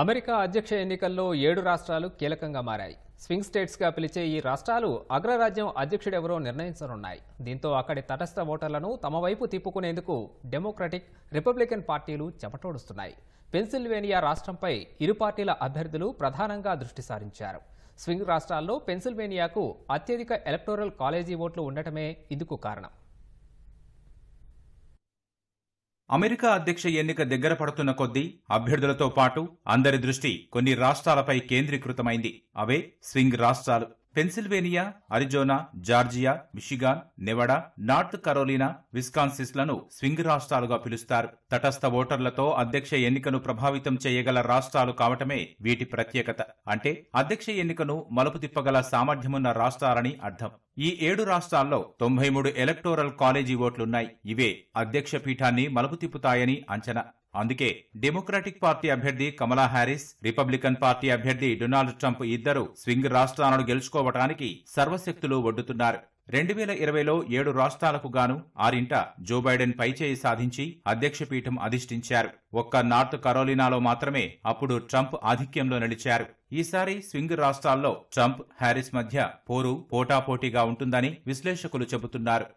America అధ్యక్ష ఎన్నికల్లో ఏడు రాష్ట్రాలు కీలకంగా మారాయి స్వింగ్ స్టేట్స్గా పిలిచే ఈ రాష్ట్రాలు అగ్రరాజ్యం అధ్యక్షుడెవరో నిర్ణయించనున్నాయి దీంతో అక్కడి తటస్థ ఓటర్లను తమ వైపు తిప్పుకునేందుకు డెమోక్రటిక్ రిపబ్లికన్ పార్టీలు చెమటోడుస్తున్నాయి పెన్సిల్వేనియా రాష్ట్రంపై ఇరు పార్టీల అభ్యర్థులు ప్రధానంగా దృష్టి సారించారు స్వింగ్ రాష్ట్రాల్లో పెన్సిల్వేనియాకు అత్యధిక ఎలక్టోరల్ కాలేజీ ఓట్లు ఉండటమే ఇందుకు కారణం అమెరికా అధ్యక్ష ఎన్నిక దగ్గర పడుతున్న కొద్దీ అభ్యర్థులతో పాటు అందరి దృష్టి కొన్ని రాష్ట్రాలపై కేంద్రీకృతమైంది అవే స్వింగ్ రాష్ట్రాలు Pennsylvania Arizona Georgia Michigan Nevada North Carolina Wisconsin లను స్వింగ్ రాష్ట్రాలుగా పిలుస్తారు తటస్థ ఓటర్లతో అధ్యక్ష ఎన్నికను ప్రభావితం చేయగల రాష్ట్రాలు కావటమే వీటి ప్రత్యేకత అంటే అధ్యక్ష ఎన్నికను మలుపు తిప్పగల సామర్థ్యమున్న రాష్ట్రాలని అర్థం ఈ ఏడు రాష్ట్రాల్లో తొంభై మూడు ఎలక్టోరల్ కాలేజీ ఓట్లున్నాయి ఇవే అధ్యక్ష పీఠాన్ని మలుపు తిప్పుతాయని అంచనా అందుకే డెమోక్రాటిక్ పార్టీ అభ్యర్థి కమలా హ్యారిస్ రిపబ్లికన్ పార్టీ అభ్యర్థి డొనాల్డ్ ట్రంప్ ఇద్దరు స్వింగ్ రాష్ట్రాలను గెలుచుకోవటానికి సర్వశక్తులు ఒడ్డుతున్నారు రెండు వేల ఇరవైలో ఏడు రాష్ట్రాలకు గాను ఆరింట జో బైడెన్ పైచేయి సాధించి అధ్యక్ష పీఠం అధిష్ఠించారు ఒక్క నార్త్ కరోలినాలో మాత్రమే అప్పుడు ట్రంప్ ఆధిక్యంలో నిలిచారు ఈసారి స్వింగ్ రాష్ట్రాల్లో ట్రంప్ హ్యారిస్ మధ్య పోరు పోటాపోటీగా ఉంటుందని విశ్లేషకులు చెబుతున్నారు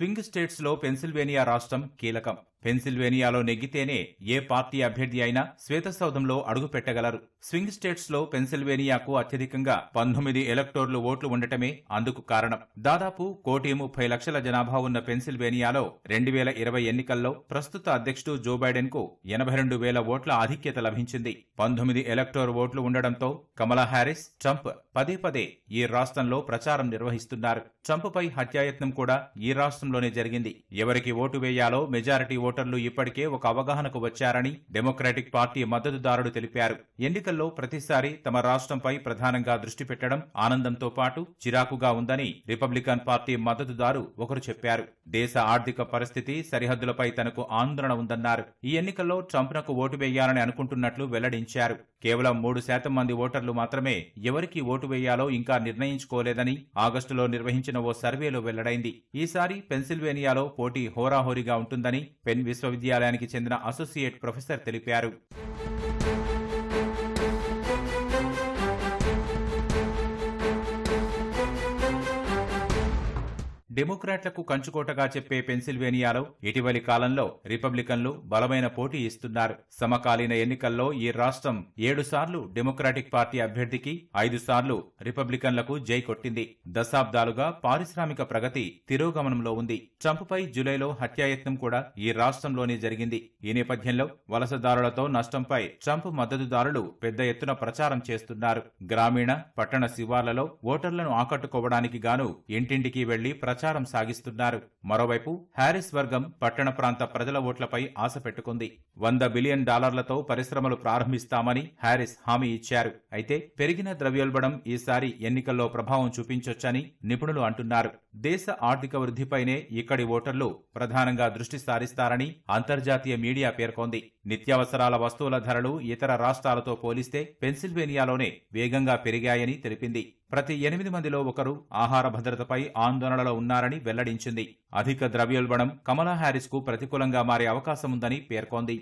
స్వింగ్ స్టేట్స్లో పెన్సిల్వేనియా రాష్ట్రం కీలకం పెన్సిల్వేనియాలో నెగ్గితేనే ఏ పార్టీ అభ్యర్థి అయినా శ్వేతసౌధంలో అడుగుపెట్టగలరు స్వింగ్ స్టేట్స్లో పెన్సిల్వేనియాకు అత్యధికంగా పంతొమ్మిది ఎలక్టోర్లు ఓట్లు ఉండటమే అందుకు కారణం దాదాపు కోటి ముప్పై లక్షల జనాభా ఉన్న పెన్సిల్వేనియాలో రెండు వేల ఇరవై ఎన్నికల్లో ప్రస్తుత అధ్యక్షుడు జో బైడెన్కు ఎనభై రెండు వేల ఓట్ల ఆధిక్యత లభించింది పంతొమ్మిది ఎలక్టోర్ ఓట్లు ఉండడంతో కమలా హ్యారిస్ ట్రంప్ పదే పదే ఈ రాష్ట్రంలో ప్రచారం నిర్వహిస్తున్నారు ట్రంప్పై హత్యాయత్నం కూడా ఈ రాష్ట్రం దేశంలోనే జరిగింది ఎవరికి ఓటు వేయాలో మెజారిటీ ఓటర్లు ఇప్పటికే ఒక అవగాహనకు వచ్చారని డెమోక్రాటిక్ పార్టీ మద్దతుదారుడు తెలిపారు ఎన్నికల్లో ప్రతిసారి తమ రాష్ట్రంపై ప్రధానంగా దృష్టి పెట్టడం ఆనందంతో పాటు చిరాకుగా ఉందని రిపబ్లికన్ పార్టీ మద్దతుదారు ఒకరు చెప్పారు దేశ ఆర్థిక పరిస్థితి సరిహద్దులపై తనకు ఆందోళన ఉందన్నారు ఈ ఎన్నికల్లో ట్రంప్నకు ఓటు వేయాలని అనుకుంటున్నట్లు వెల్లడించారు కేవలం మూడు శాతం మంది ఓటర్లు మాత్రమే ఎవరికి ఓటు వేయాలో ఇంకా నిర్ణయించుకోలేదని ఆగస్టులో నిర్వహించిన ఓ సర్వేలో వెల్లడైంది ఈసారి పెన్సిల్వేనియాలో పోటీ హోరాహోరీగా ఉంటుందని పెన్ విశ్వవిద్యాలయానికి చెందిన అసోసియేట్ ప్రొఫెసర్ తెలిపారు డెమోక్రాట్లకు కంచుకోటగా చెప్పే పెన్సిల్వేనియాలో ఇటీవలి కాలంలో రిపబ్లికన్లు బలమైన పోటీ ఇస్తున్నారు సమకాలీన ఎన్నికల్లో ఈ రాష్ట్రం ఏడు సార్లు డెమోక్రాటిక్ పార్టీ అభ్యర్థికి ఐదు సార్లు రిపబ్లికన్లకు జై కొట్టింది దశాబ్దాలుగా పారిశ్రామిక ప్రగతి తిరోగమనంలో ఉంది ట్రంప్పై జులైలో హత్యాయత్నం కూడా ఈ రాష్ట్రంలోనే జరిగింది ఈ నేపథ్యంలో వలసదారులతో నష్టంపై ట్రంప్ మద్దతుదారులు పెద్ద ఎత్తున ప్రచారం చేస్తున్నారు గ్రామీణ పట్టణ శివార్లలో ఓటర్లను ఆకట్టుకోవడానికి గాను ఇంటింటికి వెళ్లి ప్రచారం ప్రచారం సాగిస్తున్నారు మరోవైపు హ్యారిస్ వర్గం పట్టణ ప్రాంత ప్రజల ఓట్లపై ఆశ పెట్టుకుంది వంద బిలియన్ డాలర్లతో పరిశ్రమలు ప్రారంభిస్తామని హ్యారిస్ హామీ ఇచ్చారు అయితే పెరిగిన ద్రవ్యోల్బణం ఈసారి ఎన్నికల్లో ప్రభావం చూపించొచ్చని నిపుణులు అంటున్నారు దేశ ఆర్థిక వృద్ధిపైనే ఇక్కడి ఓటర్లు ప్రధానంగా దృష్టి సారిస్తారని అంతర్జాతీయ మీడియా పేర్కొంది నిత్యావసరాల వస్తువుల ధరలు ఇతర రాష్ట్రాలతో పోలిస్తే పెన్సిల్వేనియాలోనే వేగంగా పెరిగాయని తెలిపింది ప్రతి ఎనిమిది మందిలో ఒకరు ఆహార భద్రతపై ఆందోళనలో ఉన్నారని వెల్లడించింది అధిక ద్రవ్యోల్బణం కమలా హ్యారిస్కు ప్రతికూలంగా మారే అవకాశముందని పేర్కొంది